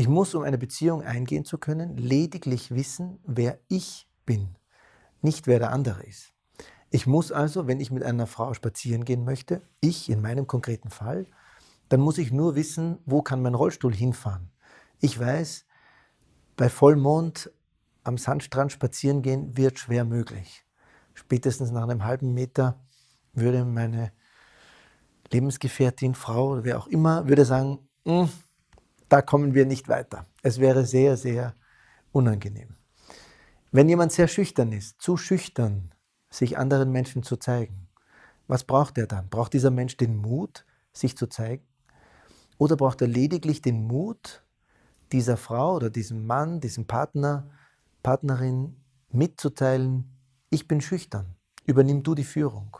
Ich muss, um eine Beziehung eingehen zu können, lediglich wissen, wer ich bin, nicht wer der andere ist. Ich muss also, wenn ich mit einer Frau spazieren gehen möchte, ich in meinem konkreten Fall, dann muss ich nur wissen, wo kann mein Rollstuhl hinfahren. Ich weiß, bei Vollmond am Sandstrand spazieren gehen wird schwer möglich. Spätestens nach einem halben Meter würde meine Lebensgefährtin, Frau oder wer auch immer, würde sagen, mm, da kommen wir nicht weiter. Es wäre sehr, sehr unangenehm. Wenn jemand sehr schüchtern ist, zu schüchtern, sich anderen Menschen zu zeigen, was braucht er dann? Braucht dieser Mensch den Mut, sich zu zeigen? Oder braucht er lediglich den Mut, dieser Frau oder diesem Mann, diesem Partner, Partnerin mitzuteilen, ich bin schüchtern, übernimm du die Führung.